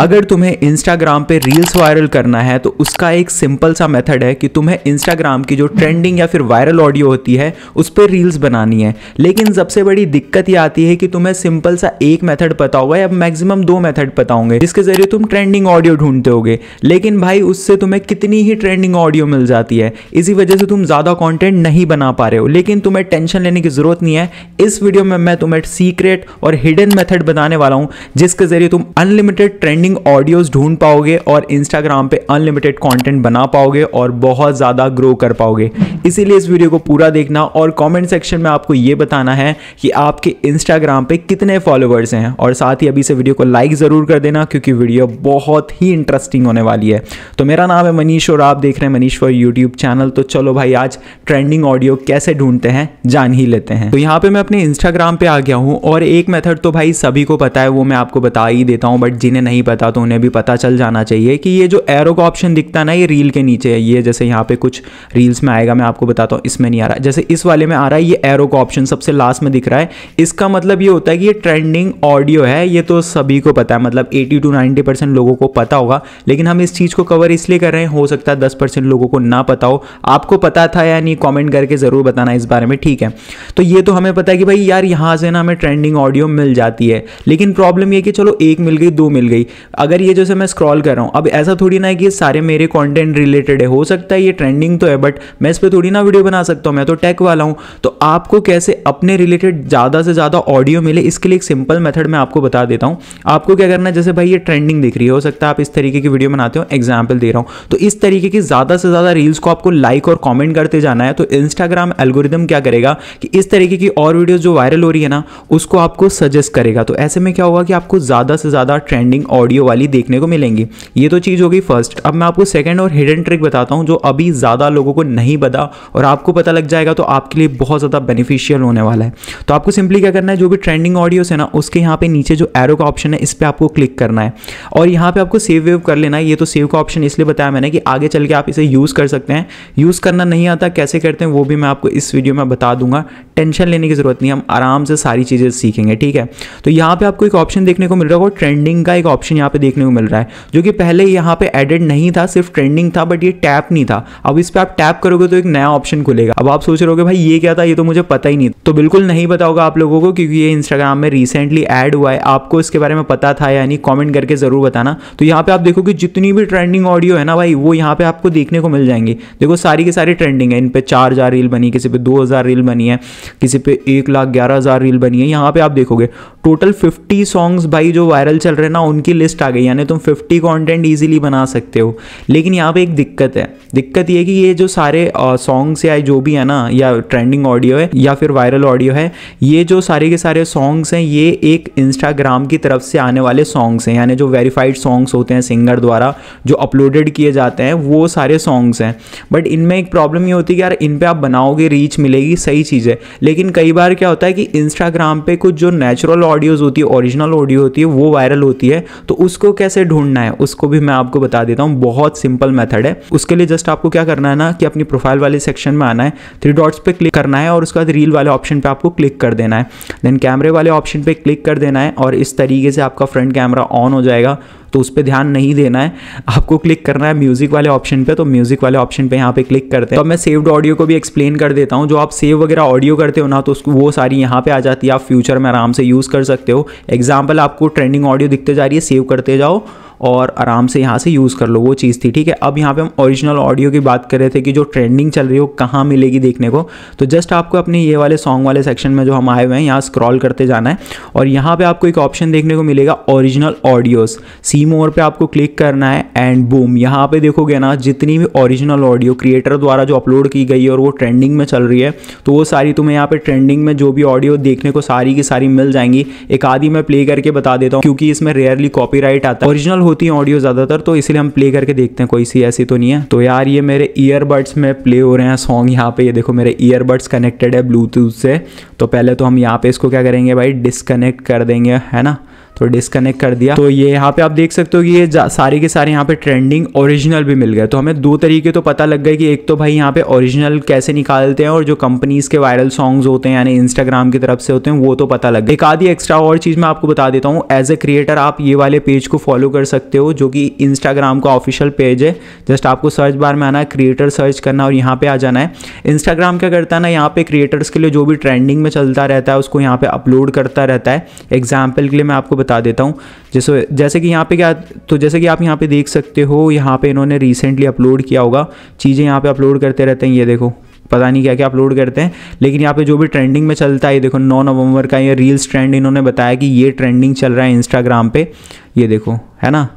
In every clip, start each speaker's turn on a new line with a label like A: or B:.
A: अगर तुम्हें इंस्टाग्राम पे रील्स वायरल करना है तो उसका एक सिंपल सा मेथड है कि तुम्हें इंस्टाग्राम की जो ट्रेंडिंग या फिर वायरल ऑडियो होती है उस पर रील्स बनानी है लेकिन सबसे बड़ी दिक्कत यह आती है कि तुम्हें सिंपल सा एक मेथड पता होगा या मैक्सिमम दो मेथड पता होंगे जिसके जरिए तुम ट्रेंडिंग ऑडियो ढूंढते होगे लेकिन भाई उससे तुम्हें कितनी ही ट्रेंडिंग ऑडियो मिल जाती है इसी वजह से तुम ज़्यादा कॉन्टेंट नहीं बना पा रहे हो लेकिन तुम्हें टेंशन लेने की ज़रूरत नहीं है इस वीडियो में मैं तुम्हें सीक्रेट और हिडन मेथड बताने वाला हूँ जिसके जरिए तुम अनलिमिटेड ट्रेंडिंग ट्रेंडिंग ऑडियोज ढूंढ पाओगे और इंस्टाग्राम पे अनलिमिटेड कंटेंट बना पाओगे और बहुत ज़्यादा ग्रो कर पाओगे इसीलिए इस वीडियो को पूरा देखना और कमेंट सेक्शन में आपको ये बताना है कि आपके इंस्टाग्राम पे कितने फॉलोअर्स हैं और साथ ही अभी से वीडियो को लाइक ज़रूर कर देना क्योंकि वीडियो बहुत ही इंटरेस्टिंग होने वाली है तो मेरा नाम है मनीष और आप देख रहे हैं मनीष फॉर यूट्यूब चैनल तो चलो भाई आज ट्रेंडिंग ऑडियो कैसे ढूंढते हैं जान ही लेते हैं तो यहाँ पे मैं अपने इंस्टाग्राम पे आ गया हूँ और एक मेथड तो भाई सभी को पता है वो मैं आपको बता ही देता हूँ बट जिन्हें नहीं पता था तो उन्हें भी पता चल जाना चाहिए कि ये जो एरो का ऑप्शन दिखता ना ये रील के नीचे है ये जैसे यहाँ पे कुछ रील्स में आएगा मैं आपको बताता हूँ इसमें नहीं आ रहा जैसे इस वाले में आ रहा है ये एरो का ऑप्शन सबसे लास्ट में दिख रहा है इसका मतलब ये होता है कि ये ट्रेंडिंग ऑडियो है ये तो सभी को पता है मतलब एटी टू नाइन्टी परसेंट लोगों को पता होगा लेकिन हम इस चीज़ को कवर इसलिए कर रहे हैं हो सकता है दस परसेंट लोगों को ना पता हो आपको पता था या नहीं कॉमेंट करके ज़रूर बताना इस बारे में ठीक है तो ये तो हमें पता है कि भाई यार यहाँ से ना हमें ट्रेंडिंग ऑडियो मिल जाती है लेकिन प्रॉब्लम ये कि चलो एक मिल गई दो मिल गई अगर ये जैसे मैं स्क्रॉल कर रहा हूँ अब ऐसा थोड़ी ना है कि सारे मेरे कॉन्टेंट रिलेटेड है हो सकता है ये ट्रेंडिंग तो है बट मैं इस पर थोड़ी ना वीडियो बना सकता हूँ मैं तो टेक वाला हूँ तो आपको कैसे अपने रिलेटेड ज़्यादा से ज़्यादा ऑडियो मिले इसके लिए एक सिंपल मेथड मैं आपको बता देता हूँ आपको क्या करना है जैसे भाई ये ट्रेंडिंग दिख रही है हो सकता है आप इस तरीके की वीडियो बनाते हो एग्जाम्पल दे रहा हूँ तो इस तरीके की ज़्यादा से ज़्यादा रील्स को आपको लाइक और कॉमेंट करते जाना है तो इंस्टाग्राम एल्गोरिदम क्या करेगा कि इस तरीके की और वीडियो जो वायरल हो रही है ना उसको आपको सजेस्ट करेगा तो ऐसे में क्या होगा कि आपको ज़्यादा से ज़्यादा ट्रेंडिंग ऑडियो ऑडियो वाली देखने को मिलेंगी ये तो चीज़ हो गई फर्स्ट अब मैं आपको सेकेंड और हिडन ट्रिक बताता हूँ जो अभी ज़्यादा लोगों को नहीं पता और आपको पता लग जाएगा तो आपके लिए बहुत ज़्यादा बेनिफिशियल होने वाला है तो आपको सिंपली क्या करना है जो भी ट्रेंडिंग ऑडियोस है ना उसके यहाँ पे नीचे जो एरो का ऑप्शन है इस पर आपको क्लिक करना है और यहाँ पर आपको सेव वेव कर लेना है ये तो सेव का ऑप्शन इसलिए बताया मैंने कि आगे चल के आप इसे यूज़ कर सकते हैं यूज़ करना नहीं आता कैसे करते हैं वो भी मैं आपको इस वीडियो में बता दूंगा टेंशन लेने की ज़रूरत नहीं हम आराम से सारी चीज़ें सीखेंगे ठीक है तो यहाँ पे आपको एक ऑप्शन देखने को मिल रहा होगा ट्रेंडिंग का एक ऑप्शन यहाँ पे देखने को मिल रहा है जो कि पहले यहाँ पे एडेड नहीं था सिर्फ ट्रेंडिंग था बट ये टैप नहीं था अब इस पर आप टैप करोगे तो एक नया ऑप्शन खुलेगा अब आप सोच रहे हो भाई ये क्या था ये तो मुझे पता ही नहीं तो बिल्कुल नहीं पता होगा आप लोगों को क्योंकि ये इंस्टाग्राम में रिसेंटली एड हुआ है आपको इसके बारे में पता था यानी कॉमेंट करके ज़रूर बताना तो यहाँ पे आप देखो कि जितनी भी ट्रेंडिंग ऑडियो है ना भाई वो यहाँ पे आपको देखने को मिल जाएंगे देखो सारी की सारी ट्रेंडिंग है इन पर चार हज़ार रील बनी किसी पर दो हज़ार रील बनी है किसी पे एक लाख ग्यारह हज़ार रील बनी है यहाँ पे आप देखोगे टोटल फिफ्टी सॉन्ग्स भाई जो वायरल चल रहे हैं ना उनकी लिस्ट आ गई यानी तुम फिफ्टी कॉन्टेंट ईजिली बना सकते हो लेकिन यहाँ पे एक दिक्कत है दिक्कत ये कि ये जो सारे सॉन्ग्स या जो भी है ना या ट्रेंडिंग ऑडियो है या फिर वायरल ऑडियो है ये जो सारे के सारे सॉन्ग्स हैं ये एक इंस्टाग्राम की तरफ से आने वाले सॉन्ग्स हैं यानी जो वेरीफाइड सॉन्ग्स होते हैं सिंगर द्वारा जो अपलोडेड किए जाते हैं वो सारे सॉन्ग्स हैं बट इनमें एक प्रॉब्लम ये होती है कि यार इन पर आप बनाओगे रीच मिलेगी सही चीज़ है लेकिन कई बार क्या होता है कि इंस्टाग्राम पे कुछ जो नेचुरल ऑडियोज़ होती है ओरिजिनल ऑडियो होती है वो वायरल होती है तो उसको कैसे ढूंढना है उसको भी मैं आपको बता देता हूँ बहुत सिंपल मेथड है उसके लिए जस्ट आपको क्या करना है ना कि अपनी प्रोफाइल वाले सेक्शन में आना है थ्री डॉट्स पे क्लिक करना है और उसके बाद रील वाले ऑप्शन पे आपको क्लिक कर देना है देन कैमरे वाले ऑप्शन पे क्लिक कर देना है और इस तरीके से आपका फ्रंट कैमरा ऑन हो जाएगा तो उस पर ध्यान नहीं देना है आपको क्लिक करना है म्यूज़िक वाले ऑप्शन पर तो म्यूज़िक वाले ऑप्शन पर यहाँ पे क्लिक करते हैं तो मैं सेव्ड ऑडियो को भी एक्सप्लेन कर देता हूँ जो आप सेव वगैरह ऑडियो करते हो ना तो वो सारी यहाँ पर आ जाती है आप फ्यूचर में आराम से यूज़ कर सकते हो एग्जाम्पल आपको ट्रेंडिंग ऑडियो दिखते जा रही है सेव करते जाओ और आराम से यहाँ से यूज़ कर लो वो चीज़ थी ठीक है अब यहाँ पे हम ओरिजिनल ऑडियो की बात कर रहे थे कि जो ट्रेंडिंग चल रही हो कहाँ मिलेगी देखने को तो जस्ट आपको अपने ये वाले सॉन्ग वाले सेक्शन में जो हम आए हुए हैं यहाँ स्क्रॉल करते जाना है और यहाँ पर आपको एक ऑप्शन देखने को मिलेगा ओरिजिनल ऑडियोज़ सी मोर पर आपको क्लिक करना है एंड बूम यहाँ पर देखोगे ना जितनी भी ओरिजिनल ऑडियो क्रिएटर द्वारा जो अपलोड की गई है और वो ट्रेंडिंग में चल रही है तो वो सारी तुम्हें यहाँ पर ट्रेंडिंग में जो भी ऑडियो देखने को सारी की सारी मिल जाएंगी एक आदि मैं प्ले करके बता देता हूँ क्योंकि इसमें रेयरली कॉपीराइट आता है ओरिजिनल होती है ऑडियो ज़्यादातर तो इसलिए हम प्ले करके देखते हैं कोई सी ऐसी तो नहीं है तो यार ये मेरे ईयरबड्स में प्ले हो रहे हैं सॉन्ग यहाँ पे ये देखो मेरे ईयरबड्स कनेक्टेड है ब्लूटूथ से तो पहले तो हम यहाँ पे इसको क्या करेंगे भाई डिसकनेक्ट कर देंगे है ना तो डिस्कनेक्ट कर दिया तो ये यहाँ पे आप देख सकते हो कि ये सारे के सारे यहाँ पे ट्रेंडिंग ओरिजिनल भी मिल गए तो हमें दो तरीके तो पता लग गए कि एक तो भाई यहाँ पे ओरिजिनल कैसे निकालते हैं और जो कंपनीज के वायरल सॉन्ग्स होते हैं यानी इंस्टाग्राम की तरफ से होते हैं वो तो पता लग गया एक आधी एक्स्ट्रा और चीज़ मैं आपको बता देता हूँ एज ए क्रिएटर आप ये वाले पेज को फॉलो कर सकते हो जो कि इंस्टाग्राम का ऑफिशियल पेज है जस्ट आपको सर्च बार में आना है क्रिएटर सर्च करना और यहाँ पे आ जाना है इंस्टाग्राम क्या करता है ना यहाँ पे क्रिएटर्स के लिए जो भी ट्रेंडिंग में चलता रहता है उसको यहाँ पे अपलोड करता रहता है एग्जाम्पल के लिए मैं आपको बता बता देता हूँ जैसे जैसे कि यहाँ पे क्या तो जैसे कि आप यहाँ पे देख सकते हो यहाँ पे इन्होंने रिसेंटली अपलोड किया होगा चीज़ें यहाँ पे अपलोड करते रहते हैं ये देखो पता नहीं क्या क्या अपलोड करते हैं लेकिन यहाँ पे जो भी ट्रेंडिंग में चलता है ये देखो नौ नवंबर का ये रील्स ट्रेंड इन्होंने बताया कि ये ट्रेंडिंग चल रहा है इंस्टाग्राम पे ये देखो है ना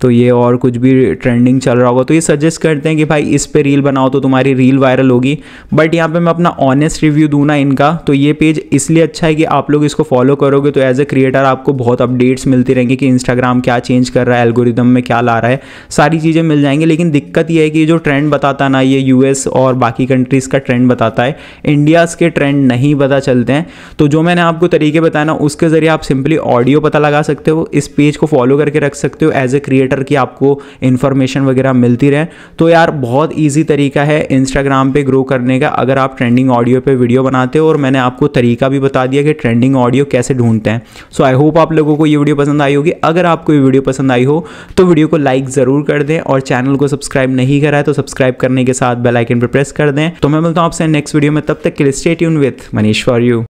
A: तो ये और कुछ भी ट्रेंडिंग चल रहा होगा तो ये सजेस्ट करते हैं कि भाई इस पर रील बनाओ तो तुम्हारी रील वायरल होगी बट यहाँ पे मैं अपना ऑनेस्ट रिव्यू दूँ ना इनका तो ये पेज इसलिए अच्छा है कि आप लोग इसको फॉलो करोगे तो एज ए क्रिएटर आपको बहुत अपडेट्स मिलती रहेंगी कि इंस्टाग्राम क्या चेंज कर रहा है एल्गोरिदम में क्या ला रहा है सारी चीज़ें मिल जाएंगी लेकिन दिक्कत यह है कि जो ट्रेंड बताता ना ये यू और बाकी कंट्रीज़ का ट्रेंड बताता है इंडियाज़ के ट्रेंड नहीं पता चलते हैं तो जो मैंने आपको तरीके बताया ना उसके ज़रिए आप सिंपली ऑडियो पता लगा सकते हो इस पेज को फॉलो करके रख सकते हो एज ए क्रिएटर क्रिएटर की आपको इन्फॉर्मेशन वगैरह मिलती रहे तो यार बहुत ईजी तरीका है इंस्टाग्राम पर ग्रो करने का अगर आप ट्रेंडिंग ऑडियो पर वीडियो बनाते हो और मैंने आपको तरीका भी बता दिया कि ट्रेंडिंग ऑडियो कैसे ढूंढते हैं सो आई होप आप लोगों को ये वीडियो पसंद आई होगी अगर आपको ये वीडियो पसंद आई हो तो वीडियो को लाइक ज़रूर कर दें और चैनल को सब्सक्राइब नहीं करा है तो सब्सक्राइब करने के साथ बेल आइकन पर प्रेस कर दें तो मैं मिलता हूँ आपसे नेक्स्ट वीडियो में तब तक के लिए स्टेट यून विथ मनीष फॉर यू